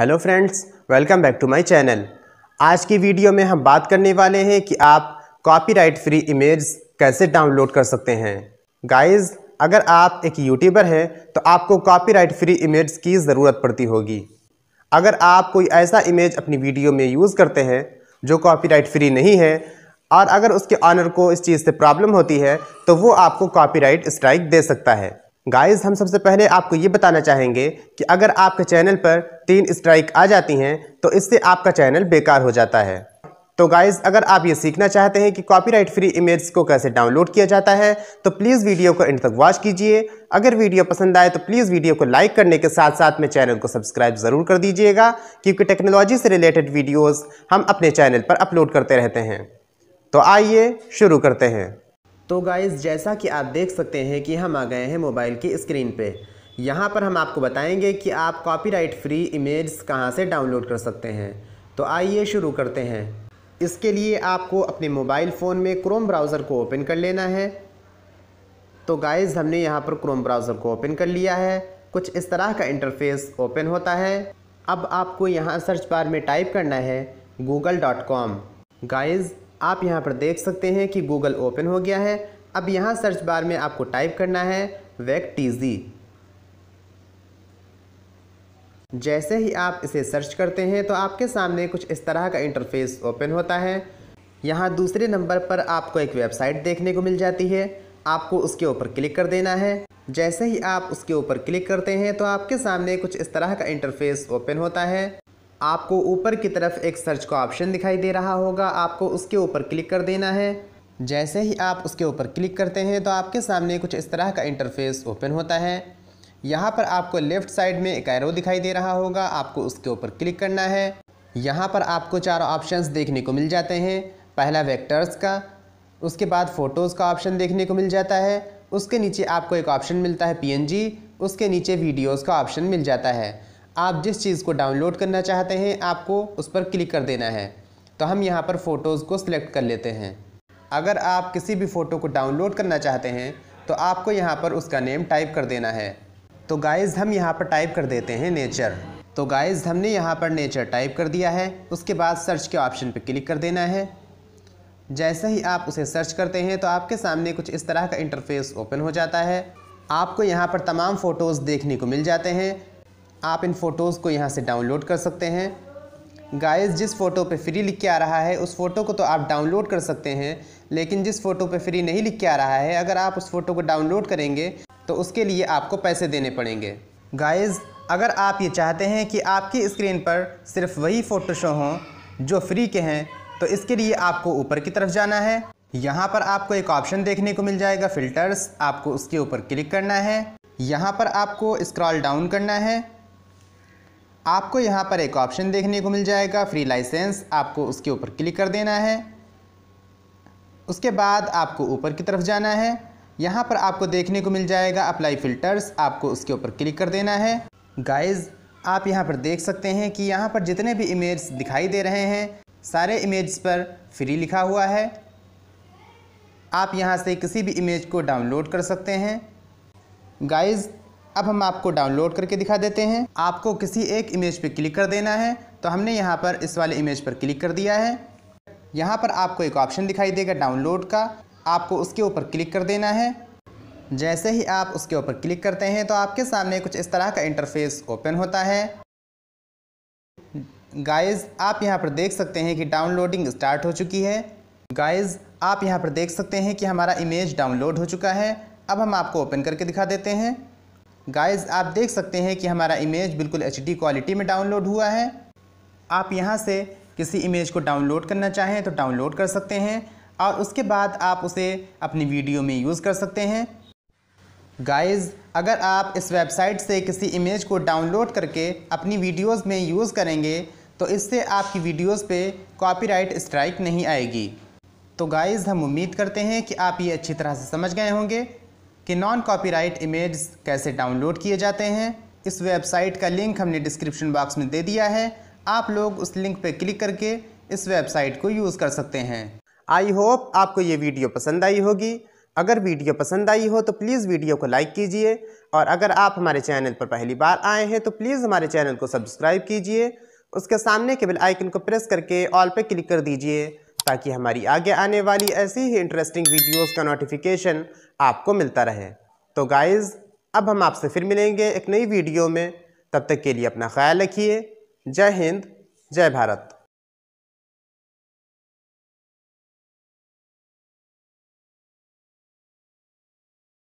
hello friends welcome back to my channel आज की video में हम बात करने वाले हैं कि आप कॉपीराइट फ्री इमेज कैसे डाउनलोड कर सकते हैं गाइज़ अगर आप एक यूट्यूबर हैं तो आपको कॉपीराइट फ्री इमेज की ज़रूरत पड़ती होगी अगर आप कोई ऐसा इमेज अपनी वीडियो में यूज़ करते हैं जो कॉपीराइट फ्री नहीं है और अगर उसके ऑनर को इस चीज़ से प्रॉब्लम होती है तो वो आपको कॉपीराइट स्ट्राइक दे सकता है गाइस हम सबसे पहले आपको ये बताना चाहेंगे कि अगर आपके चैनल पर तीन स्ट्राइक आ जाती हैं तो इससे आपका चैनल बेकार हो जाता है तो गाइज़ अगर आप ये सीखना चाहते हैं कि कॉपीराइट फ्री इमेज को कैसे डाउनलोड किया जाता है तो प्लीज़ वीडियो को एंड तक वॉच कीजिए अगर वीडियो पसंद आए तो प्लीज़ वीडियो को लाइक करने के साथ साथ में चैनल को सब्सक्राइब ज़रूर कर दीजिएगा क्योंकि टेक्नोलॉजी से रिलेटेड वीडियोज़ हम अपने चैनल पर अपलोड करते रहते हैं तो आइए शुरू करते हैं तो गाइज़ जैसा कि आप देख सकते हैं कि हम आ गए हैं मोबाइल की स्क्रीन पे यहाँ पर हम आपको बताएंगे कि आप कॉपीराइट फ्री इमेज कहाँ से डाउनलोड कर सकते हैं तो आइए शुरू करते हैं इसके लिए आपको अपने मोबाइल फ़ोन में क्रोम ब्राउज़र को ओपन कर लेना है तो गाइज़ हमने यहाँ पर क्रोम ब्राउज़र को ओपन कर लिया है कुछ इस तरह का इंटरफेस ओपन होता है अब आपको यहाँ सर्च बार में टाइप करना है गूगल डॉट कॉम गाइज़ आप यहाँ पर देख सकते हैं कि गूगल ओपन हो गया है अब यहाँ सर्च बार में आपको टाइप करना है वैक टीजी जैसे ही आप इसे सर्च करते हैं तो आपके सामने कुछ इस तरह का इंटरफेस ओपन होता है यहाँ दूसरे नंबर पर आपको एक वेबसाइट देखने को मिल जाती है आपको उसके ऊपर क्लिक कर देना है जैसे ही आप उसके ऊपर क्लिक करते हैं तो आपके सामने कुछ इस तरह का इंटरफेस ओपन होता है आपको ऊपर की तरफ एक सर्च का ऑप्शन दिखाई दे रहा होगा आपको उसके ऊपर क्लिक कर देना है जैसे ही आप उसके ऊपर क्लिक करते हैं तो आपके सामने कुछ इस तरह का इंटरफेस ओपन होता है यहाँ पर आपको लेफ़्ट साइड में एक एरो दिखाई दे रहा होगा आपको उसके ऊपर क्लिक करना है यहाँ पर आपको चार ऑप्शंस देखने को मिल जाते हैं पहला वेक्टर्स का उसके बाद फ़ोटोज़ का ऑप्शन देखने को मिल जाता है उसके नीचे आपको एक ऑप्शन मिलता है पी उसके नीचे वीडियोज़ का ऑप्शन मिल जाता है आप जिस चीज़ को डाउनलोड करना चाहते हैं आपको उस पर क्लिक कर देना है तो हम यहाँ पर फ़ोटोज़ को सिलेक्ट कर लेते हैं अगर आप किसी भी फ़ोटो को डाउनलोड करना चाहते हैं तो आपको यहाँ पर उसका नेम टाइप कर देना है तो गाइज़ हम यहाँ पर टाइप कर देते हैं नेचर तो गाइज़ हमने यहाँ पर नेचर टाइप कर दिया है उसके बाद सर्च के ऑप्शन पर क्लिक कर देना है जैसे ही आप उसे सर्च करते हैं तो आपके सामने कुछ इस तरह का इंटरफेस ओपन हो जाता है आपको यहाँ पर तमाम फ़ोटोज़ देखने को मिल जाते हैं आप इन फ़ोटोज़ को यहाँ से डाउनलोड कर सकते हैं गाइस जिस फ़ोटो पे फ्री लिख के आ रहा है उस फ़ोटो को तो आप डाउनलोड कर सकते हैं लेकिन जिस फ़ोटो पे फ्री नहीं लिख के आ रहा है अगर आप उस फ़ोटो को डाउनलोड करेंगे तो उसके लिए आपको पैसे देने पड़ेंगे गाइस अगर आप ये चाहते हैं कि आपकी स्क्रीन पर सिर्फ वही फ़ोटो शो हों जो फ्री के हैं तो इसके लिए आपको ऊपर की तरफ जाना है यहाँ पर आपको एक ऑप्शन देखने को मिल जाएगा फ़िल्टर्स आपको उसके ऊपर क्लिक करना है यहाँ पर आपको इस्क्रॉल डाउन करना है आपको यहाँ पर एक ऑप्शन देखने को मिल जाएगा फ्री लाइसेंस आपको उसके ऊपर क्लिक कर देना है उसके बाद आपको ऊपर की तरफ जाना है यहाँ पर आपको देखने को मिल जाएगा अप्लाई फ़िल्टर्स आपको उसके ऊपर क्लिक कर देना है गाइज़ आप यहाँ पर देख सकते हैं कि यहाँ पर जितने भी इमेज दिखाई दे रहे हैं सारे इमेज पर फ्री लिखा हुआ है आप यहाँ से किसी भी इमेज को डाउनलोड कर सकते हैं गाइज़ अब हम आपको डाउनलोड करके दिखा देते हैं आपको किसी एक इमेज पर क्लिक कर देना है तो हमने यहाँ पर इस वाले इमेज पर क्लिक कर दिया है यहाँ पर आपको एक ऑप्शन दिखाई देगा डाउनलोड का आपको उसके ऊपर क्लिक कर देना है जैसे ही आप उसके ऊपर क्लिक करते हैं तो आपके सामने कुछ इस तरह का इंटरफेस ओपन होता है गाइस आप यहाँ पर देख सकते हैं कि डाउनलोडिंग स्टार्ट हो चुकी है गाइस आप यहाँ पर देख सकते हैं कि हमारा इमेज डाउनलोड हो चुका है अब हम आपको ओपन करके दिखा देते हैं गाइस आप देख सकते हैं कि हमारा इमेज बिल्कुल एच क्वालिटी में डाउनलोड हुआ है आप यहाँ से किसी इमेज को डाउनलोड करना चाहें तो डाउनलोड कर सकते हैं और उसके बाद आप उसे अपनी वीडियो में यूज़ कर सकते हैं गाइस अगर आप इस वेबसाइट से किसी इमेज को डाउनलोड करके अपनी वीडियोस में यूज़ करेंगे तो इससे आपकी वीडियोस पे कॉपीराइट स्ट्राइक नहीं आएगी तो गाइज़ हम उम्मीद करते हैं कि आप ये अच्छी तरह से समझ गए होंगे कि नॉन कॉपीराइट इमेज कैसे डाउनलोड किए जाते हैं इस वेबसाइट का लिंक हमने डिस्क्रिप्शन बॉक्स में दे दिया है आप लोग उस लिंक पर क्लिक करके इस वेबसाइट को यूज़ कर सकते हैं आई होप आपको ये वीडियो पसंद आई होगी अगर वीडियो पसंद आई हो तो प्लीज़ वीडियो को लाइक कीजिए और अगर आप हमारे चैनल पर पहली बार आए हैं तो प्लीज़ हमारे चैनल को सब्सक्राइब कीजिए उसके सामने के बेल आइकन को प्रेस करके ऑल पे क्लिक कर दीजिए ताकि हमारी आगे आने वाली ऐसी ही इंटरेस्टिंग वीडियोस का नोटिफिकेशन आपको मिलता रहे तो गाइज़ अब हम आपसे फिर मिलेंगे एक नई वीडियो में तब तक के लिए अपना ख्याल रखिए जय हिंद जय भारत